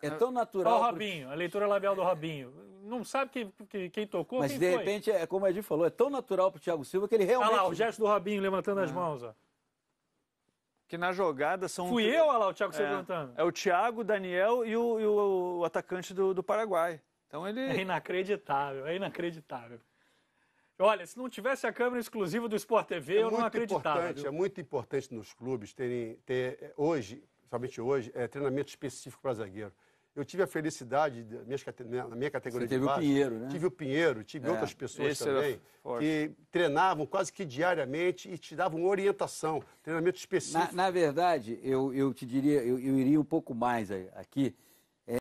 É tão natural. Olha o Robinho, porque... a leitura labial do Robinho. Não sabe quem, quem tocou, Mas quem de foi. repente, é, como a Edi falou, é tão natural para o Thiago Silva que ele realmente. Olha lá, o gesto do Robinho levantando as ah. mãos, ó. Que na jogada são. Fui eu, olha lá, o Thiago é, Silva levantando. É o Thiago, o Daniel e o, e o, o atacante do, do Paraguai. Então ele. É inacreditável, é inacreditável. Olha, se não tivesse a câmera exclusiva do Sport TV, é eu não acreditava. Importante, viu? é muito importante nos clubes terem ter hoje, somente hoje, é, treinamento específico para zagueiro. Eu tive a felicidade, na minha, categoria Você de teve o Pinheiro, né? Tive o Pinheiro, tive é, outras pessoas também, que treinavam quase que diariamente e te davam orientação, treinamento específico. Na, na verdade, eu, eu te diria, eu, eu iria um pouco mais aqui.